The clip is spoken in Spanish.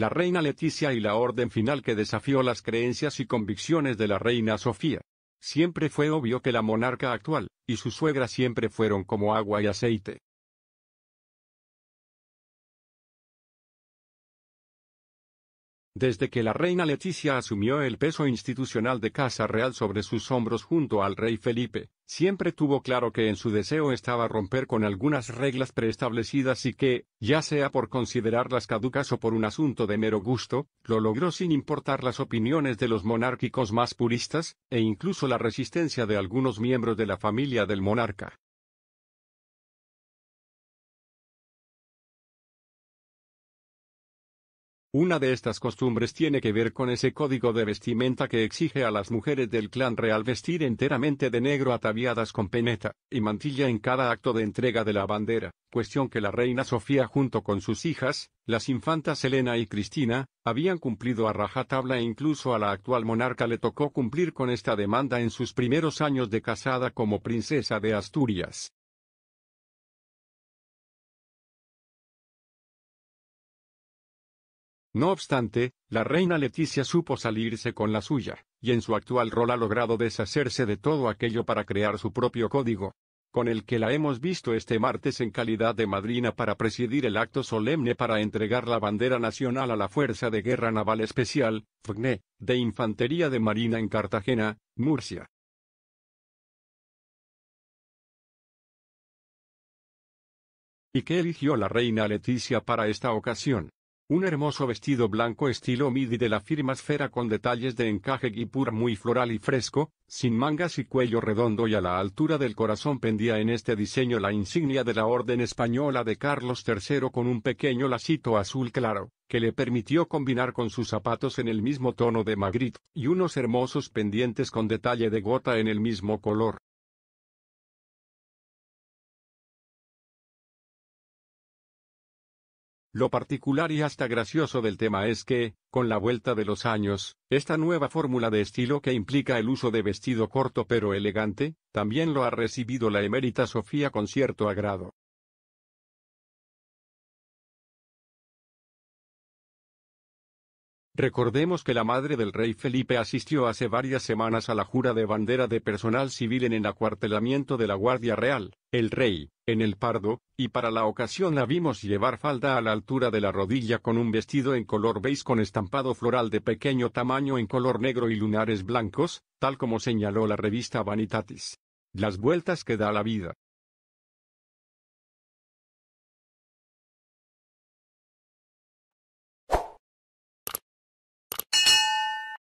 la reina Leticia y la orden final que desafió las creencias y convicciones de la reina Sofía. Siempre fue obvio que la monarca actual, y su suegra siempre fueron como agua y aceite. Desde que la reina Leticia asumió el peso institucional de Casa Real sobre sus hombros junto al rey Felipe, siempre tuvo claro que en su deseo estaba romper con algunas reglas preestablecidas y que, ya sea por considerarlas caducas o por un asunto de mero gusto, lo logró sin importar las opiniones de los monárquicos más puristas, e incluso la resistencia de algunos miembros de la familia del monarca. Una de estas costumbres tiene que ver con ese código de vestimenta que exige a las mujeres del clan real vestir enteramente de negro ataviadas con peneta y mantilla en cada acto de entrega de la bandera, cuestión que la reina Sofía junto con sus hijas, las infantas Elena y Cristina, habían cumplido a rajatabla e incluso a la actual monarca le tocó cumplir con esta demanda en sus primeros años de casada como princesa de Asturias. No obstante, la reina Leticia supo salirse con la suya, y en su actual rol ha logrado deshacerse de todo aquello para crear su propio código, con el que la hemos visto este martes en calidad de madrina para presidir el acto solemne para entregar la bandera nacional a la Fuerza de Guerra Naval Especial, FGNE, de Infantería de Marina en Cartagena, Murcia. ¿Y qué eligió la reina Leticia para esta ocasión? Un hermoso vestido blanco estilo midi de la firma esfera con detalles de encaje guipur muy floral y fresco, sin mangas y cuello redondo y a la altura del corazón pendía en este diseño la insignia de la Orden Española de Carlos III con un pequeño lacito azul claro, que le permitió combinar con sus zapatos en el mismo tono de Magritte, y unos hermosos pendientes con detalle de gota en el mismo color. Lo particular y hasta gracioso del tema es que, con la vuelta de los años, esta nueva fórmula de estilo que implica el uso de vestido corto pero elegante, también lo ha recibido la emérita Sofía con cierto agrado. Recordemos que la madre del rey Felipe asistió hace varias semanas a la jura de bandera de personal civil en el acuartelamiento de la Guardia Real. El rey, en el pardo, y para la ocasión la vimos llevar falda a la altura de la rodilla con un vestido en color beige con estampado floral de pequeño tamaño en color negro y lunares blancos, tal como señaló la revista Vanitatis. Las vueltas que da la vida.